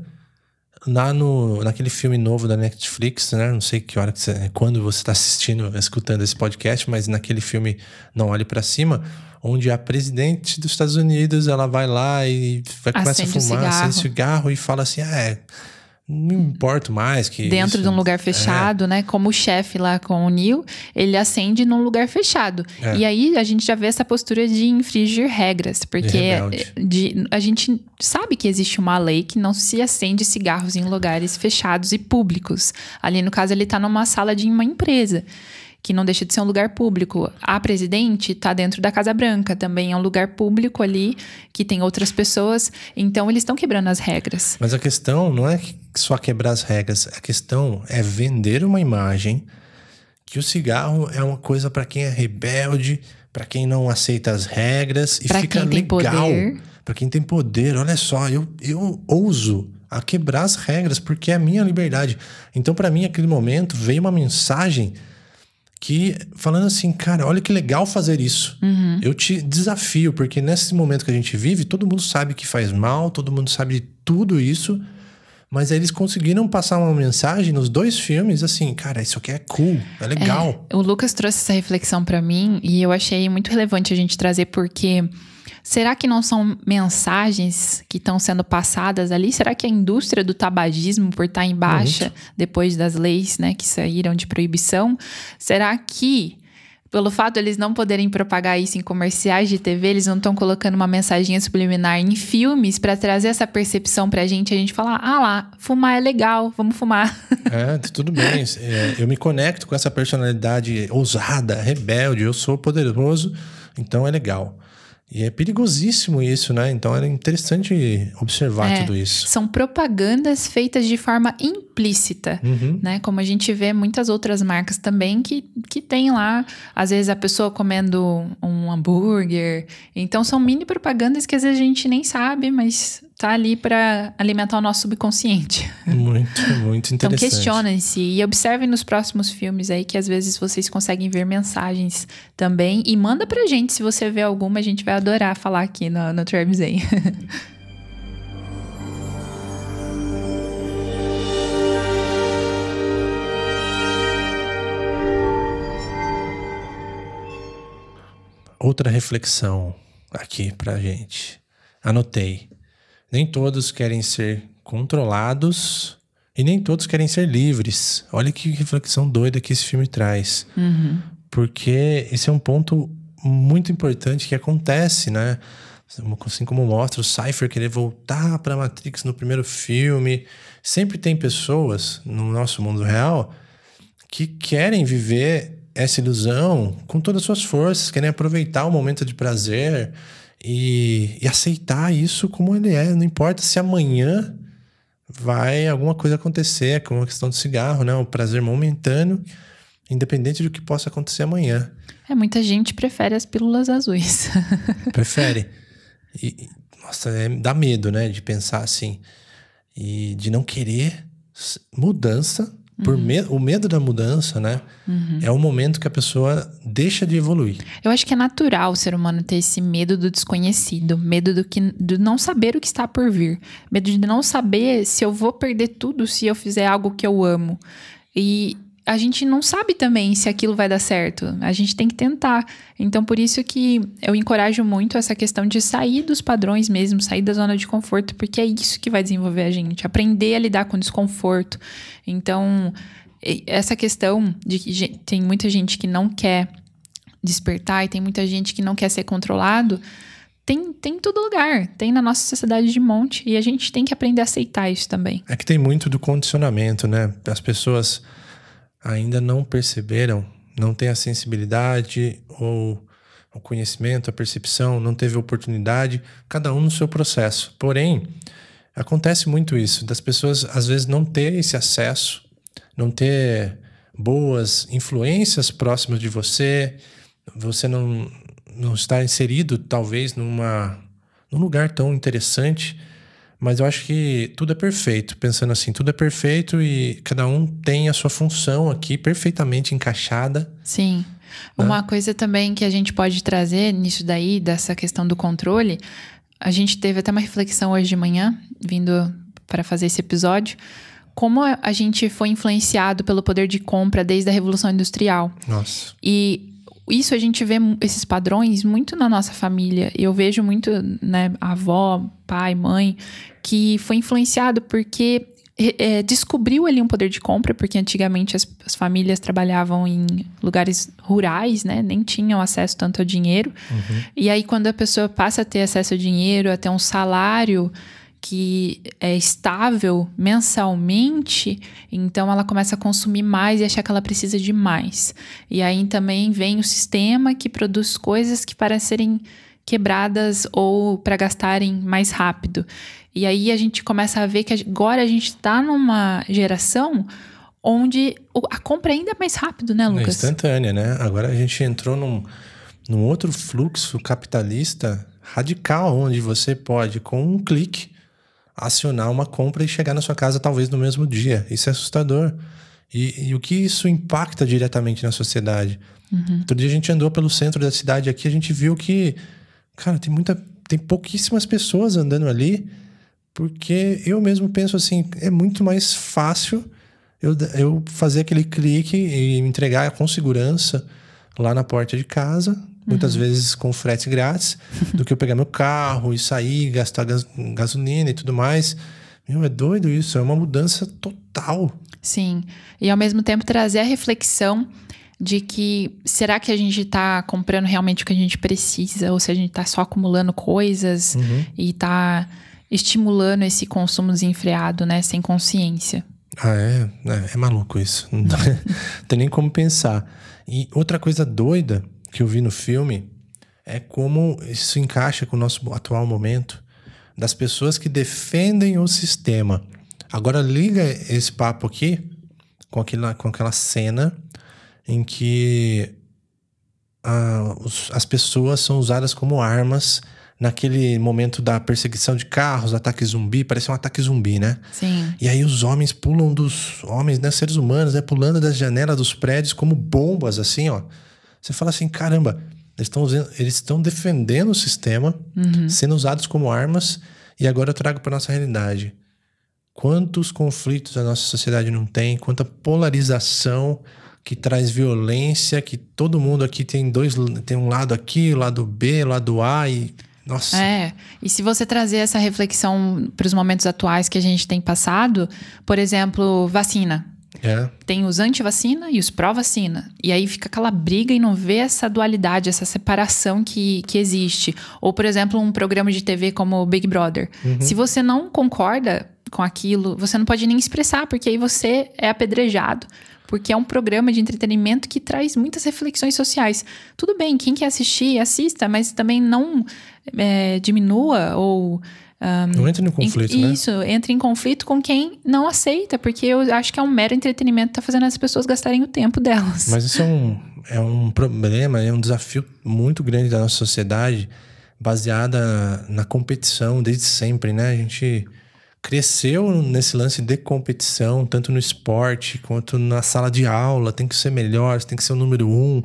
lá no, naquele filme novo da Netflix, né? Não sei que hora que você, quando você está assistindo, escutando esse podcast, mas naquele filme Não Olhe para Cima onde a presidente dos Estados Unidos ela vai lá e vai, começa a fumar, acende cigarro e fala assim: ah, é, não importa mais que dentro isso, de um lugar é. fechado, é. né? Como o chefe lá com o Neil, ele acende num lugar fechado. É. E aí a gente já vê essa postura de infringir regras, porque é, de de, a gente sabe que existe uma lei que não se acende cigarros em lugares fechados e públicos. Ali no caso ele está numa sala de uma empresa que não deixa de ser um lugar público. A presidente está dentro da Casa Branca, também é um lugar público ali, que tem outras pessoas. Então, eles estão quebrando as regras. Mas a questão não é só quebrar as regras, a questão é vender uma imagem que o cigarro é uma coisa para quem é rebelde, para quem não aceita as regras e pra fica legal. Para quem tem poder, olha só, eu, eu ouso a quebrar as regras porque é a minha liberdade. Então, para mim, aquele momento veio uma mensagem que falando assim, cara, olha que legal fazer isso. Uhum. Eu te desafio, porque nesse momento que a gente vive, todo mundo sabe que faz mal, todo mundo sabe de tudo isso. Mas aí eles conseguiram passar uma mensagem nos dois filmes, assim, cara, isso aqui é cool, é legal. É, o Lucas trouxe essa reflexão para mim e eu achei muito relevante a gente trazer, porque Será que não são mensagens que estão sendo passadas ali? Será que a indústria do tabagismo, por estar em baixa depois das leis né, que saíram de proibição, será que pelo fato de eles não poderem propagar isso em comerciais de TV, eles não estão colocando uma mensagem subliminar em filmes para trazer essa percepção para a gente, a gente falar, ah lá, fumar é legal, vamos fumar. É, tudo bem. É, eu me conecto com essa personalidade ousada, rebelde, eu sou poderoso, então é legal. E é perigosíssimo isso, né? Então era interessante observar é, tudo isso. São propagandas feitas de forma implícita, uhum. né? Como a gente vê muitas outras marcas também que, que tem lá, às vezes a pessoa comendo um hambúrguer. Então são mini propagandas que às vezes a gente nem sabe, mas tá ali para alimentar o nosso subconsciente. Muito, muito então, interessante. Então questionem-se e observem nos próximos filmes aí que às vezes vocês conseguem ver mensagens também e manda pra gente se você vê alguma, a gente vai adorar falar aqui no, no aí. Outra reflexão aqui pra gente. Anotei nem todos querem ser controlados e nem todos querem ser livres. Olha que reflexão doida que esse filme traz. Uhum. Porque esse é um ponto muito importante que acontece, né? Assim como mostra o Cypher querer voltar para Matrix no primeiro filme. Sempre tem pessoas no nosso mundo real que querem viver essa ilusão com todas as suas forças, querem aproveitar o momento de prazer, e, e aceitar isso como ele é. Não importa se amanhã vai alguma coisa acontecer, como a questão do cigarro, né? O prazer momentâneo, independente do que possa acontecer amanhã. É, muita gente prefere as pílulas azuis. prefere. E, nossa, é, dá medo, né? De pensar assim. E de não querer mudança por uhum. me, o medo da mudança, né? Uhum. É o momento que a pessoa deixa de evoluir. Eu acho que é natural o ser humano ter esse medo do desconhecido, medo do que do não saber o que está por vir, medo de não saber se eu vou perder tudo se eu fizer algo que eu amo. E a gente não sabe também se aquilo vai dar certo. A gente tem que tentar. Então, por isso que eu encorajo muito essa questão de sair dos padrões mesmo, sair da zona de conforto, porque é isso que vai desenvolver a gente, aprender a lidar com desconforto. Então, essa questão de que tem muita gente que não quer despertar e tem muita gente que não quer ser controlado, tem, tem em todo lugar, tem na nossa sociedade de monte e a gente tem que aprender a aceitar isso também. É que tem muito do condicionamento, né? As pessoas ainda não perceberam, não têm a sensibilidade ou o conhecimento, a percepção, não teve oportunidade, cada um no seu processo. Porém, acontece muito isso, das pessoas às vezes não ter esse acesso, não ter boas influências próximas de você, você não, não está inserido talvez numa, num lugar tão interessante mas eu acho que tudo é perfeito, pensando assim, tudo é perfeito e cada um tem a sua função aqui perfeitamente encaixada. Sim. Né? Uma coisa também que a gente pode trazer nisso daí, dessa questão do controle, a gente teve até uma reflexão hoje de manhã, vindo para fazer esse episódio, como a gente foi influenciado pelo poder de compra desde a Revolução Industrial. Nossa. E isso a gente vê esses padrões muito na nossa família. Eu vejo muito, né, avó, pai, mãe, que foi influenciado porque é, descobriu ali um poder de compra, porque antigamente as, as, famílias trabalhavam em lugares rurais, né? Nem tinham acesso tanto ao dinheiro. Uhum. E aí, quando a pessoa passa a ter acesso ao dinheiro, a ter um salário que é estável mensalmente, então ela começa a consumir mais e achar que ela precisa de mais. E aí também vem o sistema que produz coisas que parecem quebradas ou para gastarem mais rápido. E aí a gente começa a ver que agora a gente está numa geração onde a compra é ainda é mais rápido, né, é Lucas? É instantânea, né? Agora a gente entrou num, num outro fluxo capitalista radical, onde você pode, com um clique, acionar uma compra e chegar na sua casa talvez no mesmo dia. Isso é assustador. E, e o que isso impacta diretamente na sociedade? Uhum. Outro dia a gente andou pelo centro da cidade aqui, a gente viu que, cara, tem muita, tem pouquíssimas pessoas andando ali porque eu mesmo penso assim, é muito mais fácil eu, eu fazer aquele clique e entregar com segurança lá na porta de casa, muitas uhum. vezes com frete grátis, do que eu pegar meu carro e sair, gastar gas, gasolina e tudo mais. Meu, é doido isso, é uma mudança total. Sim, e ao mesmo tempo trazer a reflexão de que será que a gente está comprando realmente o que a gente precisa ou se a gente está só acumulando coisas uhum. e está estimulando esse consumo desenfreado, né? Sem consciência. Ah, é? É, é maluco isso. Não tem nem como pensar. E outra coisa doida que eu vi no filme é como isso encaixa com o nosso atual momento das pessoas que defendem o sistema. Agora liga esse papo aqui com aquela, com aquela cena em que ah, os, as pessoas são usadas como armas naquele momento da perseguição de carros, ataque zumbi, parece um ataque zumbi, né? Sim. E aí os homens pulam dos homens, né, seres humanos, né, pulando das janelas dos prédios como bombas assim, ó. Você fala assim, caramba, eles estão eles estão defendendo o sistema, uhum. sendo usados como armas, e agora eu trago para nossa realidade. Quantos conflitos a nossa sociedade não tem, quanta polarização, que traz violência, que todo mundo aqui tem dois, tem um lado aqui, lado B, lado A e nossa. É. E se você trazer essa reflexão para os momentos atuais que a gente tem passado, por exemplo, vacina. É. Tem os anti-vacina e os pró-vacina. E aí fica aquela briga e não vê essa dualidade, essa separação que, que existe. Ou, por exemplo, um programa de TV como Big Brother. Uhum. Se você não concorda com aquilo, você não pode nem expressar, porque aí você é apedrejado. Porque é um programa de entretenimento que traz muitas reflexões sociais. Tudo bem, quem quer assistir, assista, mas também não é, diminua ou. Um, não entra em conflito, em, né? Isso, entra em conflito com quem não aceita, porque eu acho que é um mero entretenimento tá fazendo as pessoas gastarem o tempo delas. Mas isso é um, é um problema, é um desafio muito grande da nossa sociedade, baseada na competição desde sempre, né? A gente cresceu nesse lance de competição, tanto no esporte quanto na sala de aula. Tem que ser melhor, tem que ser o número um.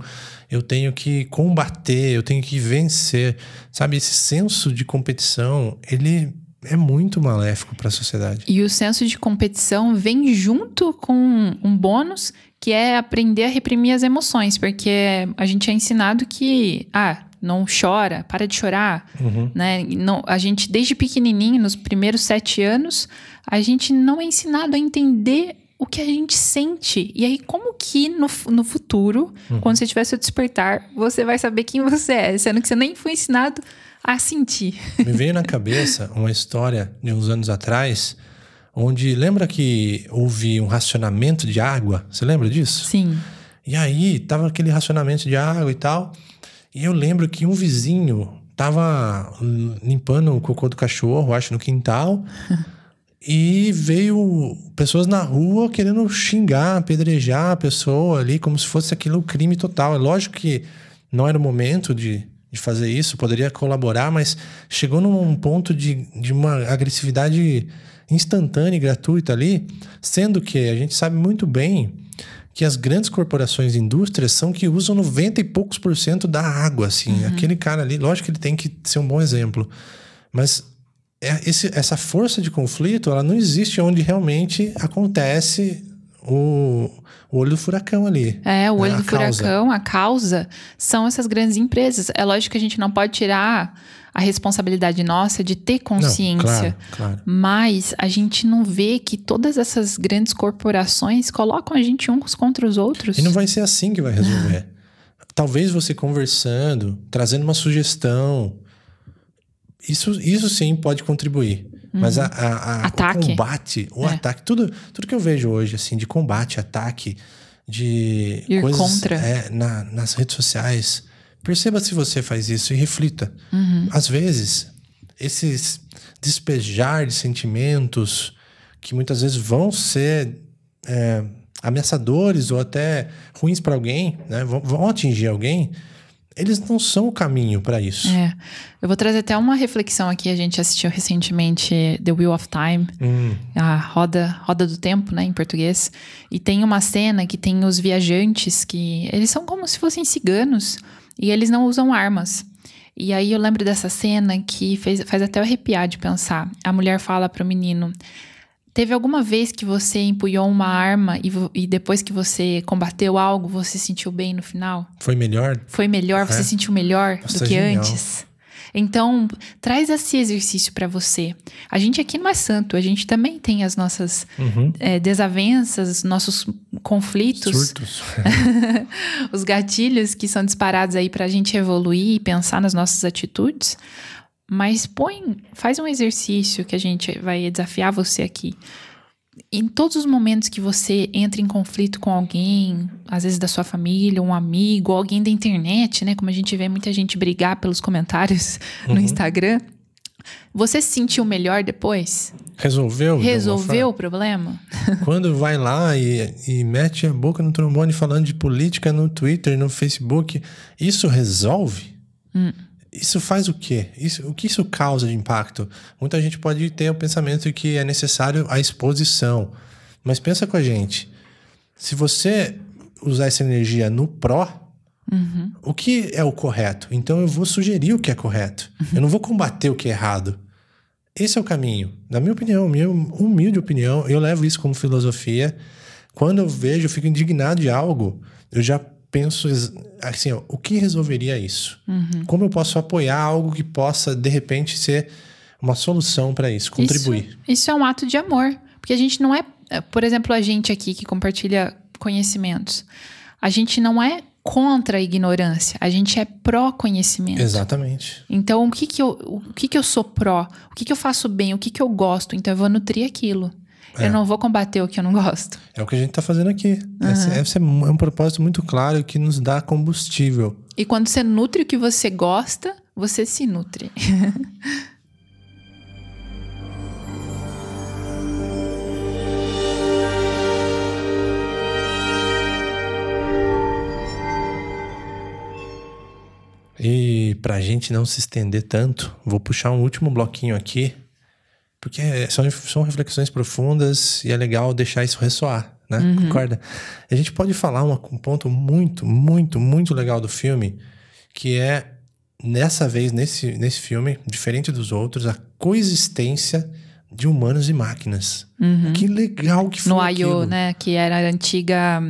Eu tenho que combater, eu tenho que vencer. Sabe, esse senso de competição, ele é muito maléfico para a sociedade. E o senso de competição vem junto com um bônus que é aprender a reprimir as emoções, porque a gente é ensinado que ah, não chora, para de chorar, uhum. né? Não, a gente desde pequenininho, nos primeiros sete anos, a gente não é ensinado a entender o que a gente sente. E aí, como que no, no futuro, uhum. quando você tiver seu despertar, você vai saber quem você é, sendo que você nem foi ensinado a sentir. Me veio na cabeça uma história de uns anos atrás, onde lembra que houve um racionamento de água? Você lembra disso? Sim. E aí, tava aquele racionamento de água e tal. E eu lembro que um vizinho tava limpando o cocô do cachorro, acho, no quintal. e veio pessoas na rua querendo xingar, apedrejar a pessoa ali, como se fosse aquilo um crime total. É lógico que não era o momento de, de fazer isso, poderia colaborar, mas chegou num ponto de, de uma agressividade instantânea e gratuita ali, sendo que a gente sabe muito bem que as grandes corporações e indústrias são que usam 90 e poucos por cento da água, assim. Uhum. Aquele cara ali, lógico que ele tem que ser um bom exemplo, mas é esse, essa força de conflito, ela não existe onde realmente acontece o, o olho do furacão ali. É, o né, olho né? do a furacão, causa. a causa, são essas grandes empresas. É lógico que a gente não pode tirar a responsabilidade nossa de ter consciência. Não, claro, claro. Mas a gente não vê que todas essas grandes corporações colocam a gente uns contra os outros. E não vai ser assim que vai resolver. Talvez você conversando, trazendo uma sugestão. Isso, isso sim pode contribuir. Uhum. Mas a, a, a o combate, o é. ataque, tudo, tudo que eu vejo hoje, assim, de combate, ataque, de Ir coisas é, na, nas redes sociais, Perceba se você faz isso e reflita. Uhum. Às vezes, esses despejar de sentimentos que muitas vezes vão ser é, ameaçadores ou até ruins para alguém, né? vão, vão atingir alguém, eles não são o caminho para isso. É. Eu vou trazer até uma reflexão aqui. A gente assistiu recentemente The Wheel of Time, hum. a roda, roda do tempo, né, em português. E tem uma cena que tem os viajantes que eles são como se fossem ciganos e eles não usam armas. E aí eu lembro dessa cena que fez, faz até eu arrepiar de pensar. A mulher fala para o menino: Teve alguma vez que você empunhou uma arma e, e, depois que você combateu algo, você sentiu bem no final? Foi melhor? Foi melhor, é. você sentiu melhor Nossa, do que genial. antes? Então, traz esse exercício para você. A gente aqui não é santo, a gente também tem as nossas uhum. é, desavenças, nossos conflitos, os gatilhos que são disparados aí para a gente evoluir e pensar nas nossas atitudes. Mas põe, faz um exercício que a gente vai desafiar você aqui em todos os momentos que você entra em conflito com alguém, às vezes da sua família, um amigo, alguém da internet, né? Como a gente vê muita gente brigar pelos comentários uhum. no Instagram. Você se sentiu melhor depois? Resolveu? Resolveu o problema? Quando vai lá e, e, mete a boca no trombone falando de política no Twitter, no Facebook, isso resolve? Hum. Isso faz o quê? Isso, o que isso causa de impacto? Muita gente pode ter o pensamento de que é necessário a exposição, mas pensa com a gente. Se você usar essa energia no pró, uhum. o que é o correto? Então eu vou sugerir o que é correto. Uhum. Eu não vou combater o que é errado. Esse é o caminho. Na minha opinião, minha humilde opinião, eu levo isso como filosofia. Quando eu vejo, eu fico indignado de algo, eu já penso assim, ó, o que resolveria isso? Uhum. Como eu posso apoiar algo que possa, de repente, ser uma solução para isso, contribuir? Isso, isso, é um ato de amor. Porque a gente não é, eh, por exemplo, a gente aqui que compartilha conhecimentos, a gente não é contra a ignorância, a gente é pró-conhecimento. Exatamente. Então, o que que eu, o que que eu sou pró? O que que eu faço bem? O que que eu gosto? Então, eu vou nutrir aquilo. É. Eu não vou combater o que eu não gosto. É o que a gente está fazendo aqui. Uhum. Esse, esse, é, é um propósito muito claro que nos dá combustível. E quando você nutre o que você gosta, você se nutre. e para a gente não se estender tanto, vou puxar um último bloquinho aqui porque são, são reflexões profundas e é legal deixar isso ressoar, né? Uhum. Concorda? A gente pode falar um, um ponto muito, muito, muito legal do filme, que é, nessa vez, nesse, nesse filme, diferente dos outros, a coexistência de humanos e máquinas. Uhum. Que legal que foi No Ayo, né? Que era a antiga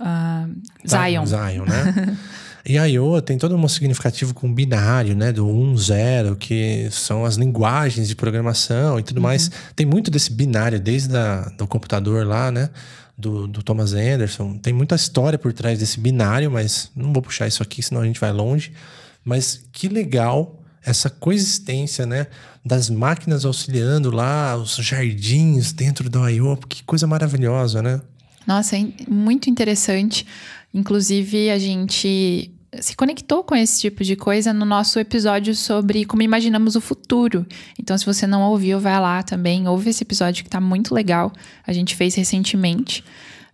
uh, Zion. Zion, né? E a IO tem todo um significativo com binário, né? Do 1, 0, que são as linguagens de programação e tudo uhum. mais. Tem muito desse binário, desde a, do computador lá, né? Do, do Thomas Anderson. Tem muita história por trás desse binário, mas não vou puxar isso aqui, senão a gente vai longe. Mas que legal essa coexistência, né? Das máquinas auxiliando lá, os jardins dentro do I.O. Que coisa maravilhosa, né? Nossa, é muito interessante. Inclusive, a gente se conectou com esse tipo de coisa no nosso episódio sobre como imaginamos o futuro. Então, se você não ouviu, vai lá também, ouve esse episódio que está muito legal. A gente fez recentemente.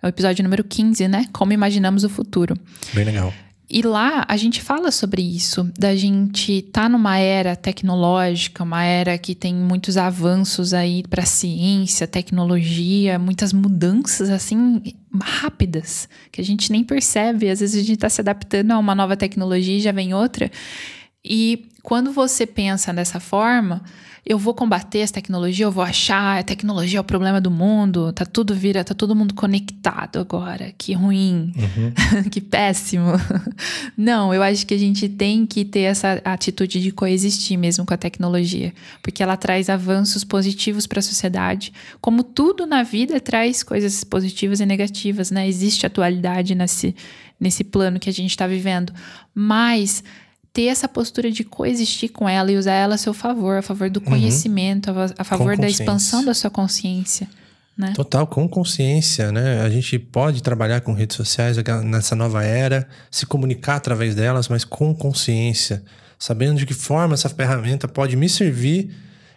É o episódio número 15, né? Como imaginamos o futuro. Bem legal. E lá a gente fala sobre isso, da gente estar tá numa era tecnológica, uma era que tem muitos avanços aí para ciência, tecnologia, muitas mudanças assim rápidas, que a gente nem percebe, às vezes a gente está se adaptando a uma nova tecnologia e já vem outra. E quando você pensa dessa forma, eu vou combater essa tecnologia, eu vou achar, ah, a tecnologia é o problema do mundo, tá tudo vira, tá todo mundo conectado agora, que ruim, uhum. que péssimo. Não, eu acho que a gente tem que ter essa atitude de coexistir mesmo com a tecnologia, porque ela traz avanços positivos para a sociedade, como tudo na vida traz coisas positivas e negativas, né? Existe atualidade nesse nesse plano que a gente está vivendo, mas ter essa postura de coexistir com ela e usar ela a seu favor, a favor do uhum. conhecimento, uhum. a favor da expansão da sua consciência. Né? Total, com consciência, né? A gente pode trabalhar com redes sociais nessa nova era, se comunicar através delas, mas com consciência, sabendo de que forma essa ferramenta pode me servir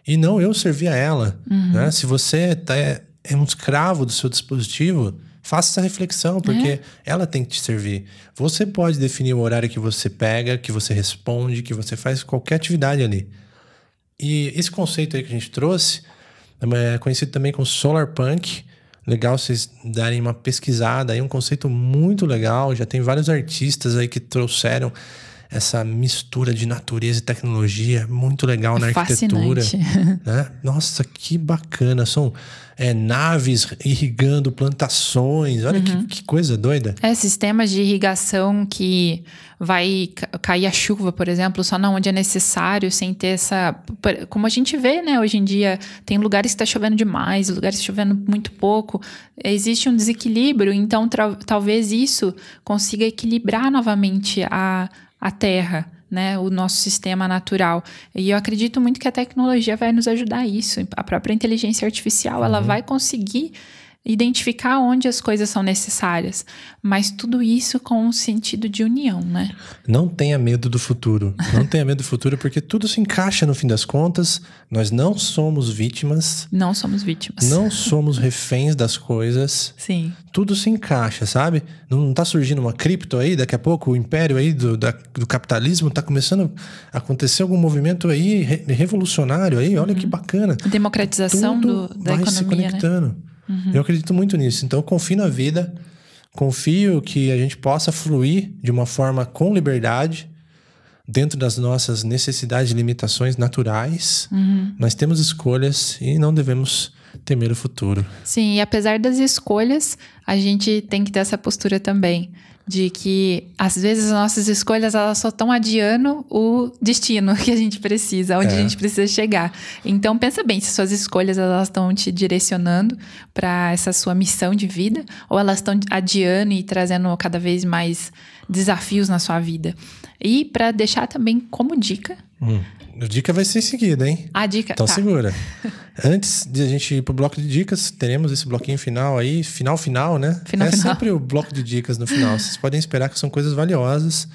e não eu servir a ela. Uhum. Né? Se você tá, é, é um escravo do seu dispositivo, Faça essa reflexão, porque é. ela tem que te servir. Você pode definir o horário que você pega, que você responde, que você faz qualquer atividade ali. E esse conceito aí que a gente trouxe é, é conhecido também como Solar Punk. Legal vocês darem uma pesquisada aí, um conceito muito legal. Já tem vários artistas aí que trouxeram essa mistura de natureza e tecnologia muito legal é na arquitetura. Né? Nossa, que bacana! São é, naves irrigando plantações, olha uhum. que, que, coisa doida. É, sistemas de irrigação que vai cair a chuva, por exemplo, só na onde é necessário, sem ter essa. Como a gente vê, né, hoje em dia, tem lugares que está chovendo demais, lugares que tá chovendo muito pouco, existe um desequilíbrio, então talvez isso consiga equilibrar novamente a a terra, né, o nosso sistema natural. E eu acredito muito que a tecnologia vai nos ajudar a isso. A própria inteligência artificial, uhum. ela vai conseguir identificar onde as coisas são necessárias, mas tudo isso com um sentido de união, né? Não tenha medo do futuro. Não tenha medo do futuro porque tudo se encaixa no fim das contas. Nós não somos vítimas. Não somos vítimas. Não somos reféns das coisas. Sim. Tudo se encaixa, sabe? Não tá surgindo uma cripto aí daqui a pouco, o império aí do, da, do capitalismo tá começando a acontecer algum movimento aí re, revolucionário aí. Olha uhum. que bacana. democratização tudo do, da vai economia, se né? conectando. Né? Uhum. Eu acredito muito nisso. Então, confio na vida, confio que a gente possa fluir de uma forma com liberdade, dentro das nossas necessidades e limitações naturais. Uhum. Nós temos escolhas e não devemos temer o futuro. Sim, e apesar das escolhas, a gente tem que ter essa postura também de que às vezes as nossas escolhas elas só estão adiando o destino que a gente precisa, onde é. a gente precisa chegar. Então pensa bem se suas escolhas elas estão te direcionando para essa sua missão de vida ou elas estão adiando e trazendo cada vez mais desafios na sua vida. E para deixar também como dica, hum. A dica vai ser em seguida, hein? A dica. Então tá. segura. Antes de a gente ir pro bloco de dicas, teremos esse bloquinho final aí, final final, né? Final, é final. sempre o bloco de dicas no final. Vocês podem esperar que são coisas valiosas,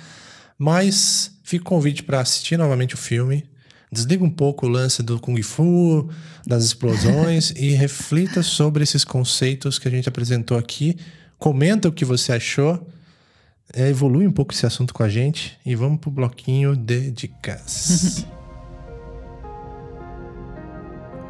mas fica o convite para assistir novamente o filme. Desliga um pouco o lance do Kung Fu, das explosões e reflita sobre esses conceitos que a gente apresentou aqui. Comenta o que você achou. É, evolui um pouco esse assunto com a gente e vamos pro bloquinho de dicas.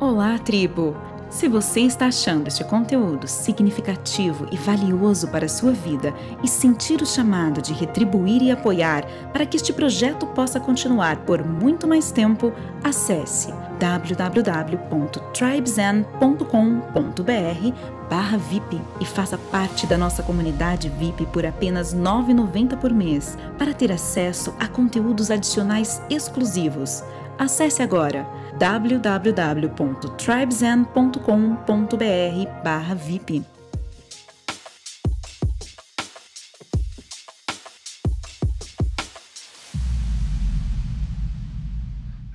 Olá, tribo! Se você está achando este conteúdo significativo e valioso para a sua vida e sentir o chamado de retribuir e apoiar para que este projeto possa continuar por muito mais tempo, acesse www.tribezen.com.br barra VIP e faça parte da nossa comunidade VIP por apenas R$ 9,90 por mês para ter acesso a conteúdos adicionais exclusivos Acesse agora www.tribesen.com.br/vip.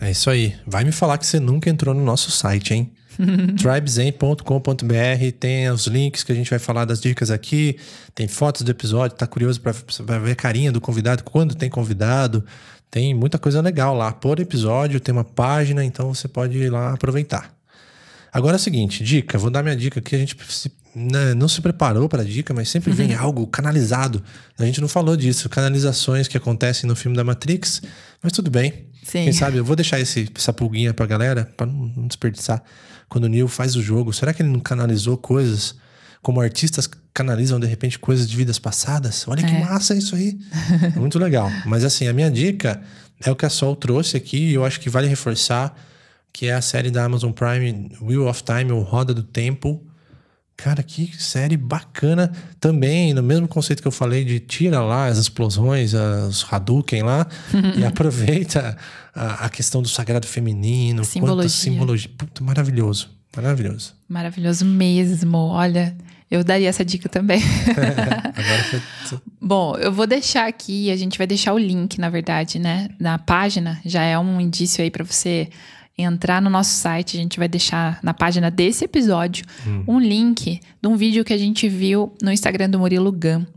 É isso aí. Vai me falar que você nunca entrou no nosso site, hein? tribezen.com.br tem os links que a gente vai falar das dicas aqui, tem fotos do episódio, tá curioso para ver a carinha do convidado, quando tem convidado, tem muita coisa legal lá. Por episódio, tem uma página, então você pode ir lá aproveitar. Agora é o seguinte, dica, vou dar minha dica aqui, a gente se, né, não se preparou para a dica, mas sempre uhum. vem algo canalizado. A gente não falou disso, canalizações que acontecem no filme da Matrix, mas tudo bem. Sim. Quem sabe, eu vou deixar esse, essa pulguinha para a galera, para não, não desperdiçar. Quando o Neil faz o jogo, será que ele não canalizou coisas como artistas canalizam de repente coisas de vidas passadas. Olha é. que massa isso aí. É muito legal. Mas assim, a minha dica é o que a Sol trouxe aqui e eu acho que vale reforçar, que é a série da Amazon Prime Wheel of Time ou Roda do Tempo. Cara, que série bacana também, no mesmo conceito que eu falei de tira lá as explosões, os Hadouken lá, e aproveita a, a, questão do sagrado feminino, simbologia. quanto simbologia. Puta, maravilhoso, maravilhoso. Maravilhoso mesmo. Olha, eu daria essa dica também. Bom, eu vou deixar aqui, a gente vai deixar o link, na verdade, né? Na página, já é um indício aí para você entrar no nosso site, a gente vai deixar na página desse episódio hum. um link de um vídeo que a gente viu no Instagram do Murilo Gam,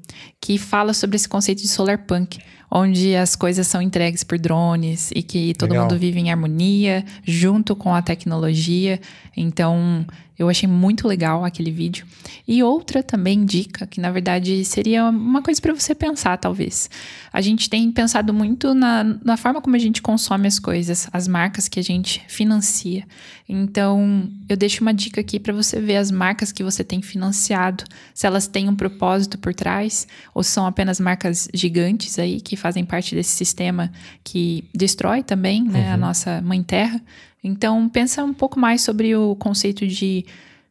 que fala sobre esse conceito de solar punk, onde as coisas são entregues por drones e que todo Legal. mundo vive em harmonia junto com a tecnologia. Então, eu achei muito legal aquele vídeo. E outra também dica, que na verdade seria uma coisa para você pensar, talvez. A gente tem pensado muito na, na forma como a gente consome as coisas, as marcas que a gente financia. Então, eu deixo uma dica aqui para você ver as marcas que você tem financiado, se elas têm um propósito por trás ou são apenas marcas gigantes aí que fazem parte desse sistema que destrói também né, uhum. a nossa mãe terra. Então, pensa um pouco mais sobre o conceito de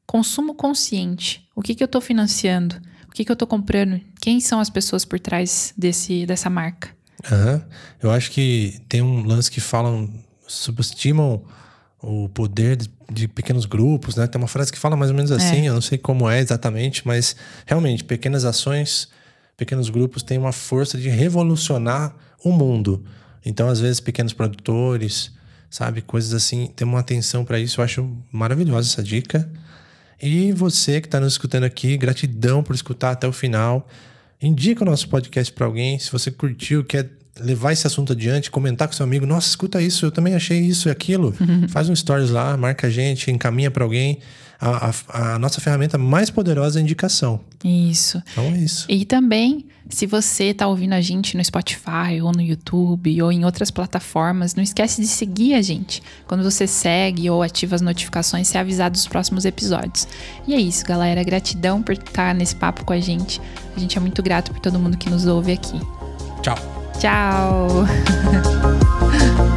consumo consciente. O que, que eu estou financiando? O que, que eu estou comprando? Quem são as pessoas por trás desse, dessa marca? Uhum. Eu acho que tem um lance que falam, subestimam o poder de, de, pequenos grupos, né? Tem uma frase que fala mais ou menos é. assim, é. eu não sei como é exatamente, mas realmente, pequenas ações, pequenos grupos têm uma força de revolucionar o mundo. Então, às vezes, pequenos produtores, sabe? Coisas assim, ter uma atenção para isso. Eu acho maravilhosa essa dica. E você que está nos escutando aqui, gratidão por escutar até o final. Indica o nosso podcast para alguém. Se você curtiu, quer levar esse assunto adiante, comentar com seu amigo, nossa, escuta isso, eu também achei isso e aquilo. Faz um stories lá, marca a gente, encaminha para alguém a, a, a nossa ferramenta mais poderosa é a indicação. Isso. Então é isso. E também, se você está ouvindo a gente no Spotify ou no YouTube ou em outras plataformas, não esquece de seguir a gente. Quando você segue ou ativa as notificações, você é avisado dos próximos episódios. E é isso, galera. Gratidão por estar nesse papo com a gente. A gente é muito grato por todo mundo que nos ouve aqui. Tchau. Tchau.